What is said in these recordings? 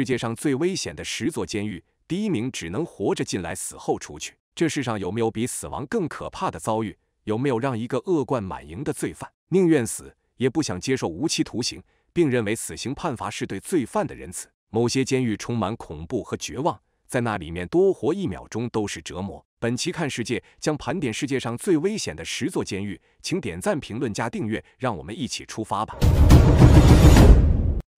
世界上最危险的十座监狱，第一名只能活着进来，死后出去。这世上有没有比死亡更可怕的遭遇？有没有让一个恶贯满盈的罪犯宁愿死也不想接受无期徒刑，并认为死刑判罚是对罪犯的仁慈？某些监狱充满恐怖和绝望，在那里面多活一秒钟都是折磨。本期看世界将盘点世界上最危险的十座监狱，请点赞、评论、加订阅，让我们一起出发吧。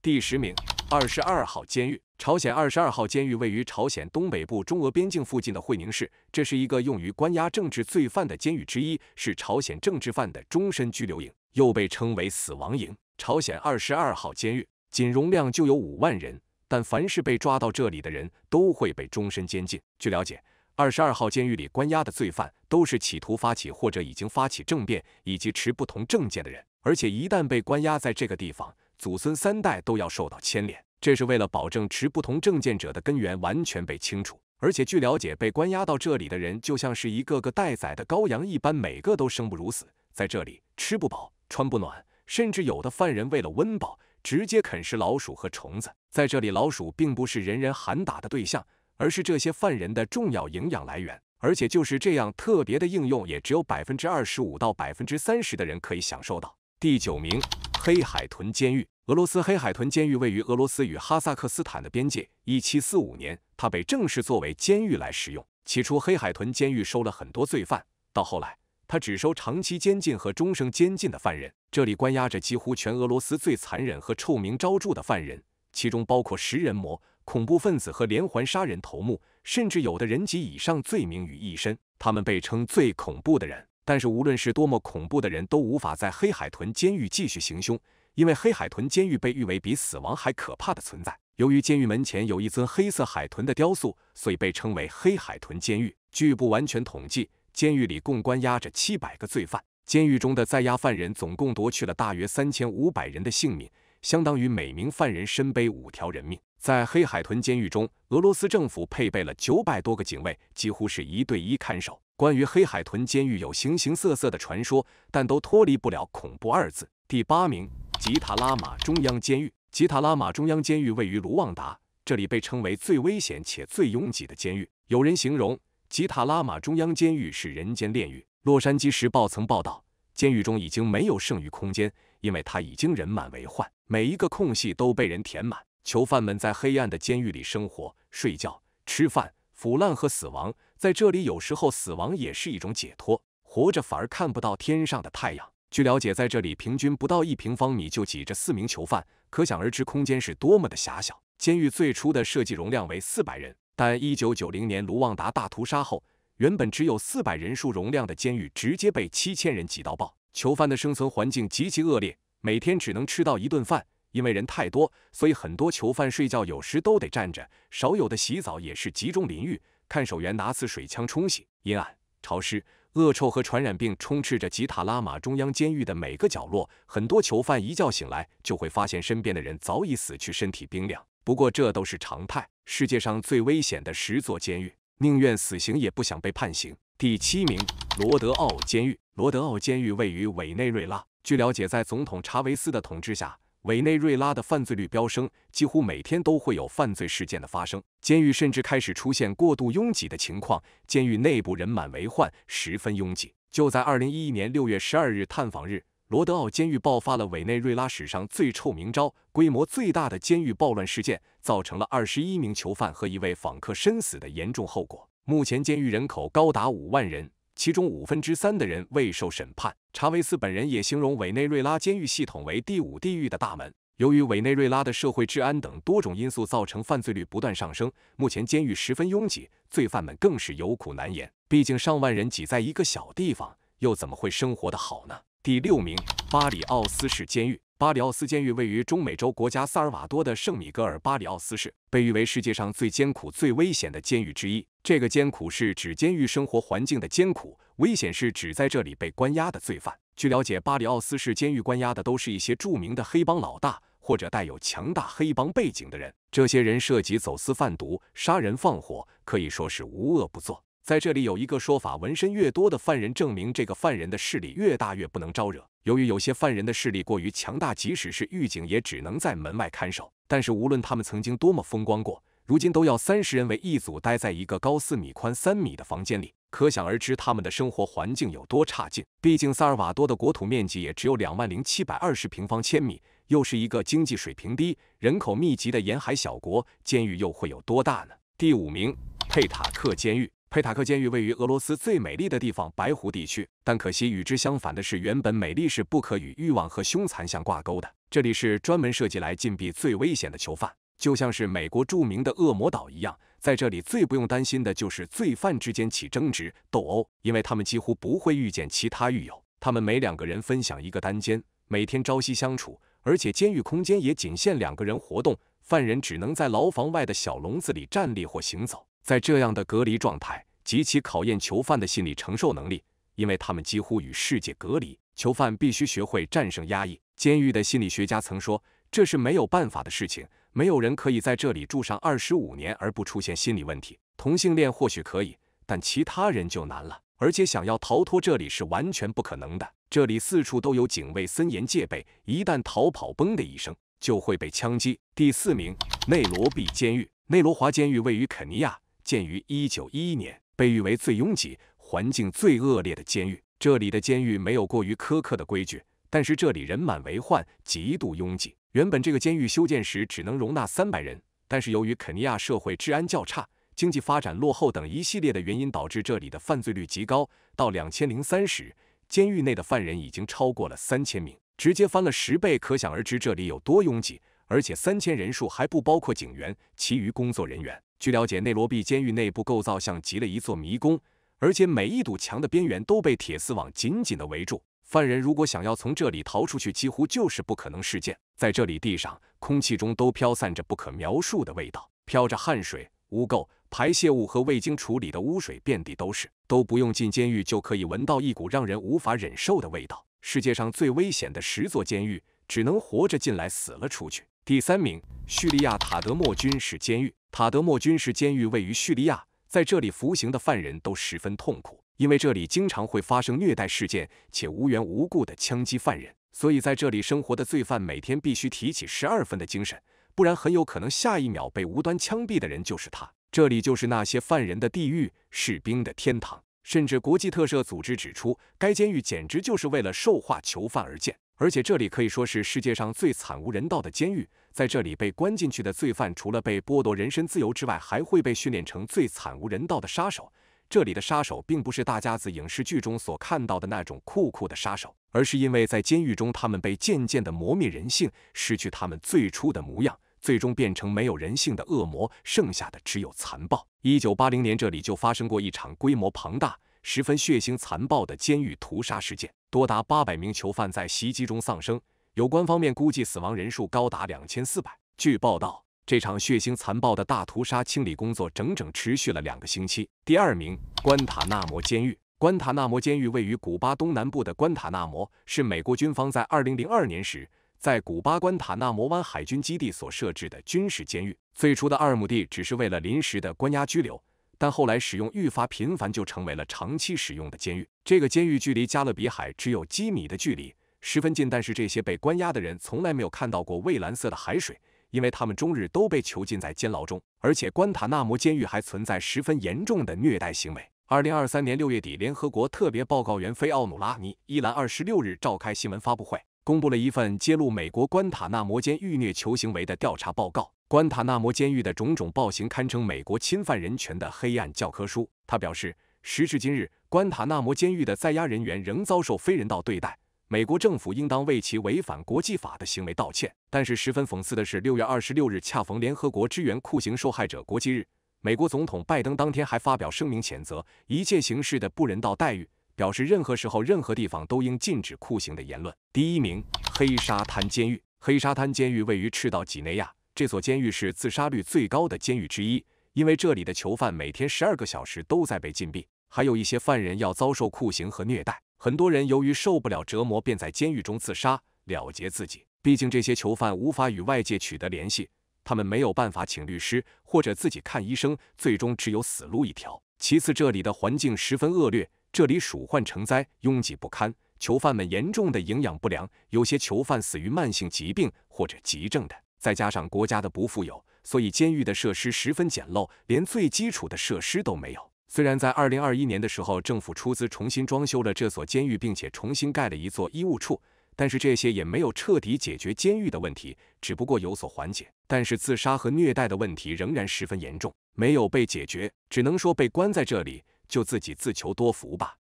第十名。二十二号监狱，朝鲜二十二号监狱位于朝鲜东北部中俄边境附近的会宁市，这是一个用于关押政治罪犯的监狱之一，是朝鲜政治犯的终身拘留营，又被称为“死亡营”。朝鲜二十二号监狱仅容量就有五万人，但凡是被抓到这里的人，都会被终身监禁。据了解，二十二号监狱里关押的罪犯都是企图发起或者已经发起政变，以及持不同政见的人，而且一旦被关押在这个地方，祖孙三代都要受到牵连。这是为了保证持不同证件者的根源完全被清除，而且据了解，被关押到这里的人就像是一个个待宰的羔羊一般，每个都生不如死，在这里吃不饱、穿不暖，甚至有的犯人为了温饱，直接啃食老鼠和虫子。在这里，老鼠并不是人人喊打的对象，而是这些犯人的重要营养来源。而且就是这样特别的应用，也只有百分之二十五到百分之三十的人可以享受到。第九名。黑海豚监狱，俄罗斯黑海豚监狱位于俄罗斯与哈萨克斯坦的边界。一七四五年，它被正式作为监狱来使用。起初，黑海豚监狱收了很多罪犯，到后来，它只收长期监禁和终生监禁的犯人。这里关押着几乎全俄罗斯最残忍和臭名昭著的犯人，其中包括食人魔、恐怖分子和连环杀人头目，甚至有的人及以上罪名于一身。他们被称最恐怖的人。但是，无论是多么恐怖的人，都无法在黑海豚监狱继续行凶，因为黑海豚监狱被誉为比死亡还可怕的存在。由于监狱门前有一尊黑色海豚的雕塑，所以被称为黑海豚监狱。据不完全统计，监狱里共关押着七百个罪犯，监狱中的在押犯人总共夺去了大约三千五百人的性命，相当于每名犯人身背五条人命。在黑海豚监狱中，俄罗斯政府配备了九百多个警卫，几乎是一对一看守。关于黑海豚监狱有形形色色的传说，但都脱离不了恐怖二字。第八名，吉塔拉玛中央监狱。吉塔拉玛中央监狱位于卢旺达，这里被称为最危险且最拥挤的监狱。有人形容吉塔拉玛中央监狱是人间炼狱。洛杉矶时报曾报道，监狱中已经没有剩余空间，因为它已经人满为患，每一个空隙都被人填满。囚犯们在黑暗的监狱里生活、睡觉、吃饭。腐烂和死亡在这里，有时候死亡也是一种解脱。活着反而看不到天上的太阳。据了解，在这里平均不到一平方米就挤着四名囚犯，可想而知空间是多么的狭小。监狱最初的设计容量为四百人，但一九九零年卢旺达大屠杀后，原本只有四百人数容量的监狱直接被七千人挤到爆。囚犯的生存环境极其恶劣，每天只能吃到一顿饭。因为人太多，所以很多囚犯睡觉有时都得站着，少有的洗澡也是集中淋浴。看守员拿次水枪冲洗，阴暗、潮湿、恶臭和传染病充斥着吉塔拉玛中央监狱的每个角落。很多囚犯一觉醒来就会发现身边的人早已死去，身体冰凉。不过这都是常态。世界上最危险的十座监狱，宁愿死刑也不想被判刑。第七名，罗德奥监狱。罗德奥监狱位于委内瑞拉。据了解，在总统查韦斯的统治下。委内瑞拉的犯罪率飙升，几乎每天都会有犯罪事件的发生。监狱甚至开始出现过度拥挤的情况，监狱内部人满为患，十分拥挤。就在二零一一年六月十二日探访日，罗德奥监狱爆发了委内瑞拉史上最臭名昭、规模最大的监狱暴乱事件，造成了二十一名囚犯和一位访客身死的严重后果。目前，监狱人口高达五万人。其中五分之三的人未受审判。查韦斯本人也形容委内瑞拉监狱系统为“第五地狱”的大门。由于委内瑞拉的社会治安等多种因素造成犯罪率不断上升，目前监狱十分拥挤，罪犯们更是有苦难言。毕竟上万人挤在一个小地方，又怎么会生活得好呢？第六名，巴里奥斯市监狱。巴里奥斯监狱位于中美洲国家萨尔瓦多的圣米格尔巴里奥斯市，被誉为世界上最艰苦、最危险的监狱之一。这个艰苦是指监狱生活环境的艰苦，危险是指在这里被关押的罪犯。据了解，巴里奥斯市监狱关押的都是一些著名的黑帮老大或者带有强大黑帮背景的人。这些人涉及走私贩毒、杀人放火，可以说是无恶不作。在这里有一个说法：纹身越多的犯人，证明这个犯人的势力越大，越不能招惹。由于有些犯人的势力过于强大，即使是狱警也只能在门外看守。但是无论他们曾经多么风光过。如今都要三十人为一组待在一个高四米、宽三米的房间里，可想而知他们的生活环境有多差劲。毕竟萨尔瓦多的国土面积也只有两万零七百二十平方千米，又是一个经济水平低、人口密集的沿海小国，监狱又会有多大呢？第五名，佩塔克监狱。佩塔克监狱位于俄罗斯最美丽的地方——白湖地区，但可惜与之相反的是，原本美丽是不可与欲望和凶残相挂钩的。这里是专门设计来禁闭最危险的囚犯。就像是美国著名的恶魔岛一样，在这里最不用担心的就是罪犯之间起争执、斗殴，因为他们几乎不会遇见其他狱友。他们每两个人分享一个单间，每天朝夕相处，而且监狱空间也仅限两个人活动，犯人只能在牢房外的小笼子里站立或行走。在这样的隔离状态，极其考验囚犯的心理承受能力，因为他们几乎与世界隔离。囚犯必须学会战胜压抑。监狱的心理学家曾说：“这是没有办法的事情。”没有人可以在这里住上二十五年而不出现心理问题。同性恋或许可以，但其他人就难了。而且想要逃脱这里是完全不可能的。这里四处都有警卫森严戒备，一旦逃跑，嘣的一声就会被枪击。第四名，内罗毕监狱。内罗华监狱位于肯尼亚，建于一九一一年，被誉为最拥挤、环境最恶劣的监狱。这里的监狱没有过于苛刻的规矩，但是这里人满为患，极度拥挤。原本这个监狱修建时只能容纳三百人，但是由于肯尼亚社会治安较差、经济发展落后等一系列的原因，导致这里的犯罪率极高。到两千零三十，监狱内的犯人已经超过了三千名，直接翻了十倍，可想而知这里有多拥挤。而且三千人数还不包括警员、其余工作人员。据了解，内罗毕监狱内部构造像极了一座迷宫，而且每一堵墙的边缘都被铁丝网紧紧地围住。犯人如果想要从这里逃出去，几乎就是不可能事件。在这里，地上、空气中都飘散着不可描述的味道，飘着汗水、污垢、排泄物和未经处理的污水，遍地都是。都不用进监狱，就可以闻到一股让人无法忍受的味道。世界上最危险的十座监狱，只能活着进来，死了出去。第三名，叙利亚塔德莫军事监狱。塔德莫军事监狱位于叙利亚，在这里服刑的犯人都十分痛苦。因为这里经常会发生虐待事件，且无缘无故的枪击犯人，所以在这里生活的罪犯每天必须提起十二分的精神，不然很有可能下一秒被无端枪毙的人就是他。这里就是那些犯人的地狱，士兵的天堂。甚至国际特赦组织指出，该监狱简直就是为了兽化囚犯而建，而且这里可以说是世界上最惨无人道的监狱。在这里被关进去的罪犯，除了被剥夺人身自由之外，还会被训练成最惨无人道的杀手。这里的杀手并不是大家子影视剧中所看到的那种酷酷的杀手，而是因为在监狱中，他们被渐渐的磨灭人性，失去他们最初的模样，最终变成没有人性的恶魔，剩下的只有残暴。一九八零年，这里就发生过一场规模庞大、十分血腥残暴的监狱屠杀事件，多达八百名囚犯在袭击中丧生，有关方面估计死亡人数高达两千四百。据报道。这场血腥残暴的大屠杀清理工作整整持续了两个星期。第二名，关塔纳摩监狱。关塔纳摩监狱位于古巴东南部的关塔纳摩，是美国军方在2002年时在古巴关塔纳摩湾海军基地所设置的军事监狱。最初的二亩地只是为了临时的关押拘留，但后来使用愈发频繁，就成为了长期使用的监狱。这个监狱距离加勒比海只有几米的距离，十分近。但是这些被关押的人从来没有看到过蔚蓝色的海水。因为他们终日都被囚禁在监牢中，而且关塔那摩监狱还存在十分严重的虐待行为。二零二三年六月底，联合国特别报告员菲奥努拉尼伊兰二十六日召开新闻发布会，公布了一份揭露美国关塔那摩监狱虐囚行为的调查报告。关塔那摩监狱的种种暴行堪称美国侵犯人权的黑暗教科书。他表示，时至今日，关塔那摩监狱的在押人员仍遭受非人道对待。美国政府应当为其违反国际法的行为道歉。但是十分讽刺的是，六月二十六日恰逢联合国支援酷刑受害者国际日，美国总统拜登当天还发表声明谴责一切形式的不人道待遇，表示任何时候、任何地方都应禁止酷刑的言论。第一名，黑沙滩监狱。黑沙滩监狱位于赤道几内亚，这所监狱是自杀率最高的监狱之一，因为这里的囚犯每天十二个小时都在被禁闭，还有一些犯人要遭受酷刑和虐待。很多人由于受不了折磨，便在监狱中自杀了结自己。毕竟这些囚犯无法与外界取得联系，他们没有办法请律师或者自己看医生，最终只有死路一条。其次，这里的环境十分恶劣，这里鼠患成灾，拥挤不堪，囚犯们严重的营养不良，有些囚犯死于慢性疾病或者急症的。再加上国家的不富有，所以监狱的设施十分简陋，连最基础的设施都没有。虽然在二零二一年的时候，政府出资重新装修了这所监狱，并且重新盖了一座医务处，但是这些也没有彻底解决监狱的问题，只不过有所缓解。但是自杀和虐待的问题仍然十分严重，没有被解决，只能说被关在这里，就自己自求多福吧。